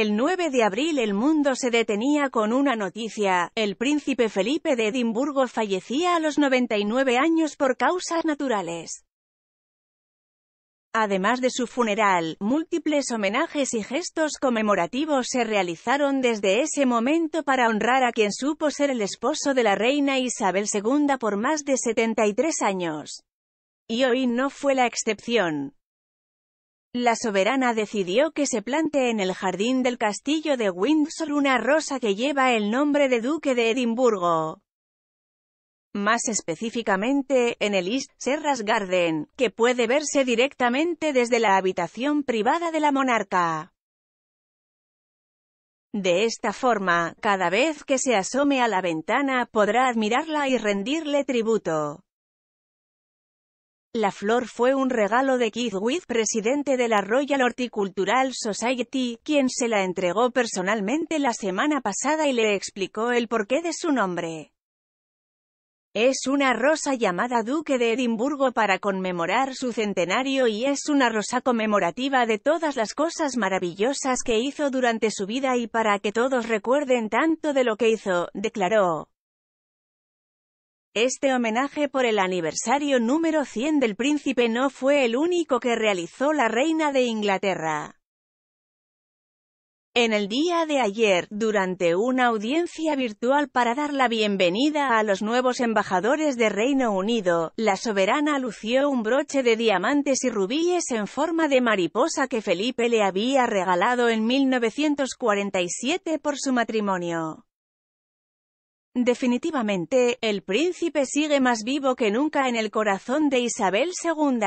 El 9 de abril el mundo se detenía con una noticia, el príncipe Felipe de Edimburgo fallecía a los 99 años por causas naturales. Además de su funeral, múltiples homenajes y gestos conmemorativos se realizaron desde ese momento para honrar a quien supo ser el esposo de la reina Isabel II por más de 73 años. Y hoy no fue la excepción. La soberana decidió que se plante en el jardín del castillo de Windsor una rosa que lleva el nombre de Duque de Edimburgo. Más específicamente, en el East Serras Garden, que puede verse directamente desde la habitación privada de la monarca. De esta forma, cada vez que se asome a la ventana podrá admirarla y rendirle tributo. La flor fue un regalo de Keith Whit, presidente de la Royal Horticultural Society, quien se la entregó personalmente la semana pasada y le explicó el porqué de su nombre. Es una rosa llamada Duque de Edimburgo para conmemorar su centenario y es una rosa conmemorativa de todas las cosas maravillosas que hizo durante su vida y para que todos recuerden tanto de lo que hizo, declaró. Este homenaje por el aniversario número 100 del príncipe no fue el único que realizó la reina de Inglaterra. En el día de ayer, durante una audiencia virtual para dar la bienvenida a los nuevos embajadores de Reino Unido, la soberana lució un broche de diamantes y rubíes en forma de mariposa que Felipe le había regalado en 1947 por su matrimonio. Definitivamente, el príncipe sigue más vivo que nunca en el corazón de Isabel II.